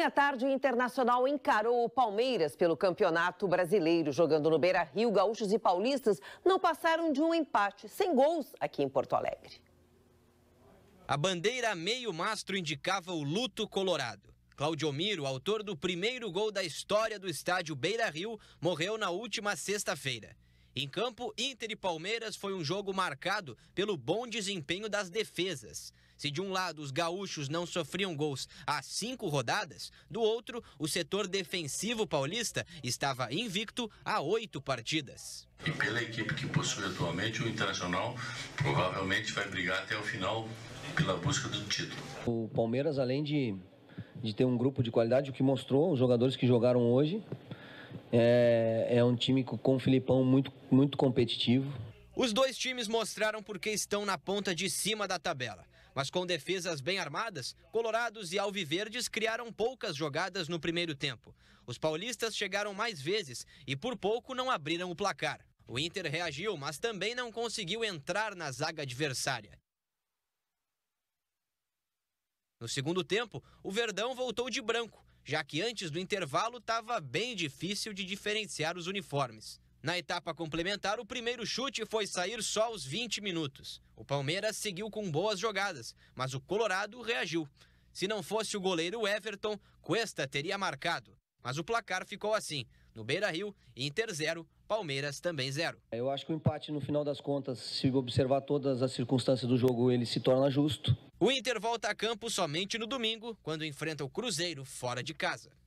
Ontem à tarde, o Internacional encarou o Palmeiras pelo Campeonato Brasileiro. Jogando no Beira Rio, gaúchos e paulistas não passaram de um empate, sem gols, aqui em Porto Alegre. A bandeira meio mastro indicava o luto colorado. Claudio Miro, autor do primeiro gol da história do estádio Beira Rio, morreu na última sexta-feira. Em campo, Inter e Palmeiras foi um jogo marcado pelo bom desempenho das defesas. Se de um lado os gaúchos não sofriam gols há cinco rodadas, do outro, o setor defensivo paulista estava invicto há oito partidas. E pela equipe que possui atualmente, o Internacional provavelmente vai brigar até o final pela busca do título. O Palmeiras, além de, de ter um grupo de qualidade, o que mostrou os jogadores que jogaram hoje, é, é um time com o Filipão muito, muito competitivo. Os dois times mostraram porque estão na ponta de cima da tabela. Mas com defesas bem armadas, Colorados e Alviverdes criaram poucas jogadas no primeiro tempo. Os paulistas chegaram mais vezes e por pouco não abriram o placar. O Inter reagiu, mas também não conseguiu entrar na zaga adversária. No segundo tempo, o Verdão voltou de branco já que antes do intervalo estava bem difícil de diferenciar os uniformes. Na etapa complementar, o primeiro chute foi sair só aos 20 minutos. O Palmeiras seguiu com boas jogadas, mas o Colorado reagiu. Se não fosse o goleiro Everton, Cuesta teria marcado. Mas o placar ficou assim: no Beira Rio, Inter 0, Palmeiras também 0. Eu acho que o empate, no final das contas, se observar todas as circunstâncias do jogo, ele se torna justo. O Inter volta a campo somente no domingo, quando enfrenta o Cruzeiro fora de casa.